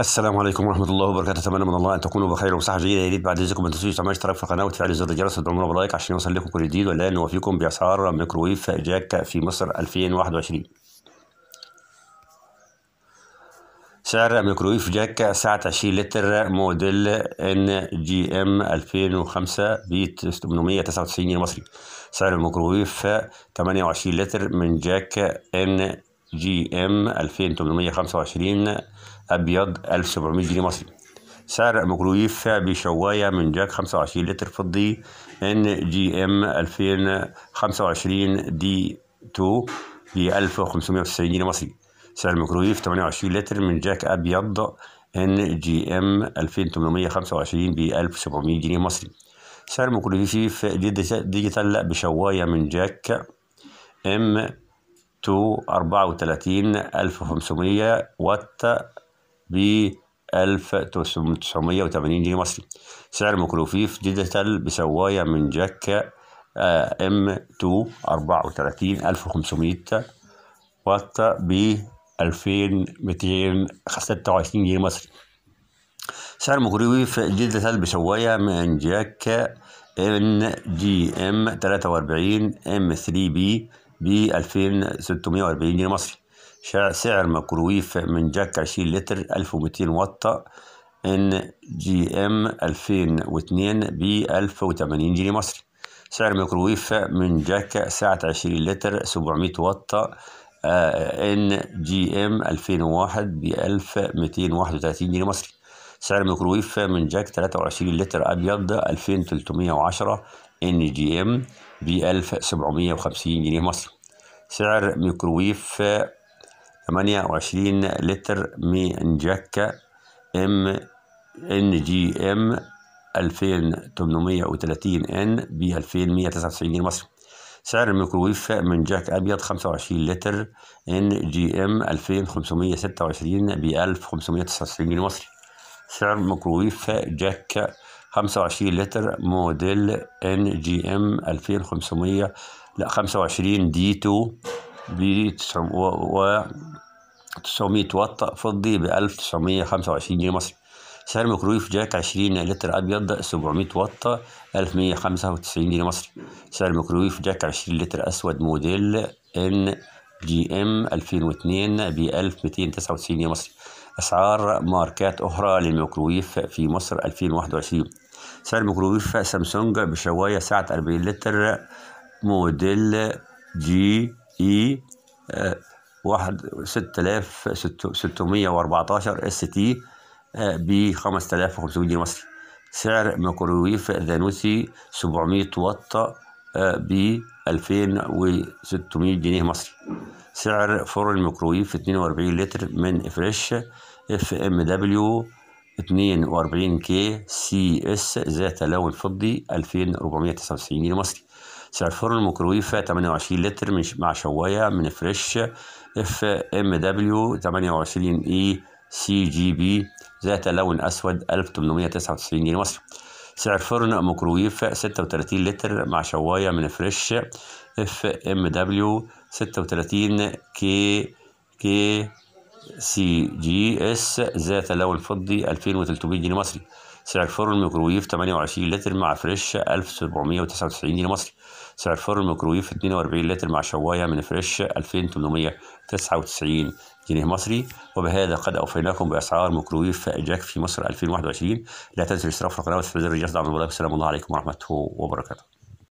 السلام عليكم ورحمة الله وبركاته أتمنى من الله أن تكونوا بخير وصحة جيدة يا ريت بعد إذنكم أن تنسوش تعملوا اشتراك في القناة وتفعلوا زر الجرس وتدعمونا بلايك عشان يوصل لكم كل جديد والآن نوافيكم بأسعار ميكروويف جاك في مصر 2021 سعر ميكروويف جاك سعة 20 لتر موديل ان جي ام 2005 ب 899 جنيه مصري سعر الميكروويف 28 لتر من جاك ان جي ام 2825 أبيض 1700 جنيه مصري سعر ميكرويف بشوايه شواية من جاك 25 لتر فضي ان جي ام 2025 دي 2 ب 1590 جنيه مصري سعر الميكرويف 28 لتر من جاك ابيض ان جي ام 2825 ب 1700 جنيه مصري سعر الميكرويف ديجيتال بشواية من جاك ام آه، ألف وخمسمية وات ب 1980 جنيه مصري سعر مكروفيف ديجيتال بسواية من جاك ام ألف 34500 وات ب 2226 جنيه مصري سعر مكروفيف ديجيتال بسواية من جاك ان جي ام 43 ام 3 بي ب 2640 جنيه مصري سعر مايكروويف من جاك 20 لتر 1200 وطة ان جي ام 2002 ب 1080 جنيه مصري سعر ميكروويف من جاك ساعة 20 لتر 700 وطة آه، ان جي ام 2001 ب 1231 جنيه مصري سعر ميكروويف من جاك 23 لتر ابيض 2310 ان جي ام ب 1750 جنيه مصري سعر ميكروويف 28 لتر من جاكا ام ان جي ام 2830 ان ب 2199 جنيه مصري سعر الميكروويف من جاك أبيض 25 لتر إن جي إم 2526 ب 1599 جنيه مصري سعر ميكروويف جاك 25 لتر موديل ان جي ام 2500 لا 25 دي 2 ب 900 واط فضي ب 1925 جنيه مصري سعر ميكرويف جاك 20 لتر أبيض 700 واط 1195 جنيه مصري سعر ميكرويف جاك 20 لتر أسود موديل إن جي إم 2002 ب 1299 جنيه مصري أسعار ماركات أخرى للميكروويف في مصر 2021 سعر ميكروويف سامسونج بشواية سعة 40 لتر موديل جي e، إي آه، واحد ستة آلاف ستمية وأربعتاشر اس آه، تي ب 5500 جنيه مصري سعر ميكروويف ذانوسي 700 واط آه، ب 2600 جنيه مصري سعر فرن الميكرويف 42 لتر من فريش اف ام دبليو 42 كي سي اس ذات لون فضي 2499 جنيه مصري سعر فرن الميكرويف 28 لتر من مع شوايه من فريش اف ام دبليو 28 اي سي جي بي ذات لون اسود 1899 جنيه مصري سعر فرن ميكروويف 36 لتر مع شواية من فريش اف ام دبليو 36 كي كي سي جي اس ذات لون فضي 2300 جنيه مصري سعر فرن الميكروويف 28 لتر مع فريش 1799 جنيه مصري سعر فرن الميكروويف 42 لتر مع شواية من فريش 2899 جنيه مصري وبهذا قد أوفيناكم بأسعار ميكروويف جاك في مصر 2021 لا تنسوا الاشتراك في القناة وتفعيل الجرس دعم الله السلام الله عليكم ورحمة الله وبركاته